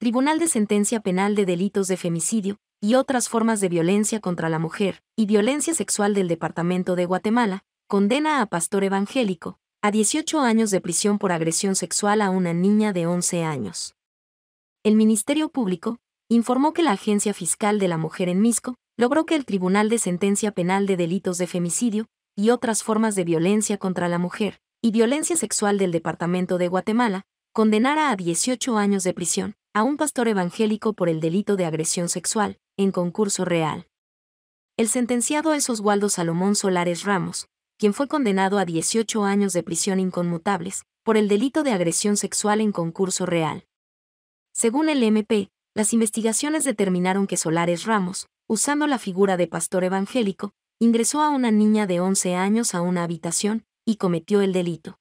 Tribunal de Sentencia Penal de Delitos de Femicidio y otras formas de violencia contra la mujer y violencia sexual del Departamento de Guatemala, condena a pastor evangélico a 18 años de prisión por agresión sexual a una niña de 11 años. El Ministerio Público informó que la Agencia Fiscal de la Mujer en Misco logró que el Tribunal de Sentencia Penal de Delitos de Femicidio y otras formas de violencia contra la mujer y violencia sexual del Departamento de Guatemala condenara a 18 años de prisión a un pastor evangélico por el delito de agresión sexual, en concurso real. El sentenciado es Oswaldo Salomón Solares Ramos, quien fue condenado a 18 años de prisión inconmutables, por el delito de agresión sexual en concurso real. Según el MP, las investigaciones determinaron que Solares Ramos, usando la figura de pastor evangélico, ingresó a una niña de 11 años a una habitación y cometió el delito.